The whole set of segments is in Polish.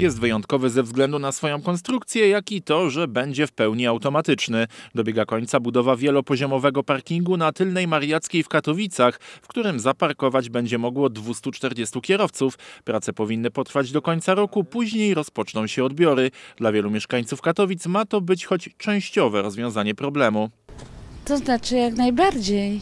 Jest wyjątkowy ze względu na swoją konstrukcję, jak i to, że będzie w pełni automatyczny. Dobiega końca budowa wielopoziomowego parkingu na tylnej Mariackiej w Katowicach, w którym zaparkować będzie mogło 240 kierowców. Prace powinny potrwać do końca roku, później rozpoczną się odbiory. Dla wielu mieszkańców Katowic ma to być choć częściowe rozwiązanie problemu. To znaczy jak najbardziej.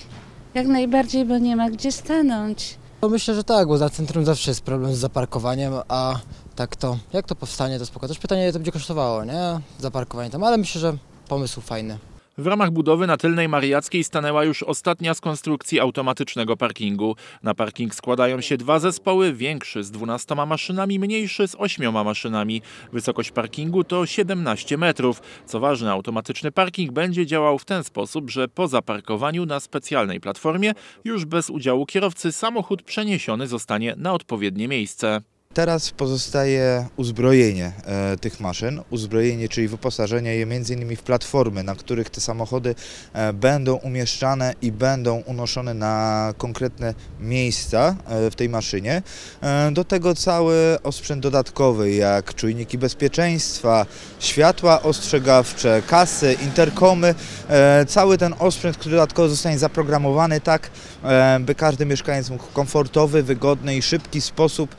Jak najbardziej, bo nie ma gdzie stanąć. No myślę, że tak, bo za centrum zawsze jest problem z zaparkowaniem, a tak to, jak to powstanie, to spoko. Też pytanie, ile to będzie kosztowało, nie? Zaparkowanie tam, ale myślę, że pomysł fajny. W ramach budowy na tylnej Mariackiej stanęła już ostatnia z konstrukcji automatycznego parkingu. Na parking składają się dwa zespoły, większy z 12 maszynami, mniejszy z 8 maszynami. Wysokość parkingu to 17 metrów. Co ważne, automatyczny parking będzie działał w ten sposób, że po zaparkowaniu na specjalnej platformie, już bez udziału kierowcy, samochód przeniesiony zostanie na odpowiednie miejsce. Teraz pozostaje uzbrojenie e, tych maszyn, uzbrojenie, czyli wyposażenie je m.in. w platformy, na których te samochody e, będą umieszczane i będą unoszone na konkretne miejsca e, w tej maszynie. do tego cały osprzęt dodatkowy, jak czujniki bezpieczeństwa, światła ostrzegawcze, kasy, interkomy. cały ten osprzęt, który dodatkowo zostanie zaprogramowany tak, by każdy mieszkaniec mógł w komfortowy, wygodny i szybki sposób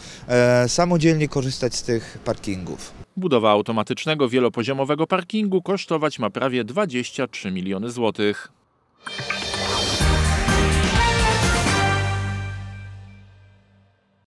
samodzielnie korzystać z tych parkingów. Budowa automatycznego wielopoziomowego parkingu kosztować ma prawie 23 miliony złotych.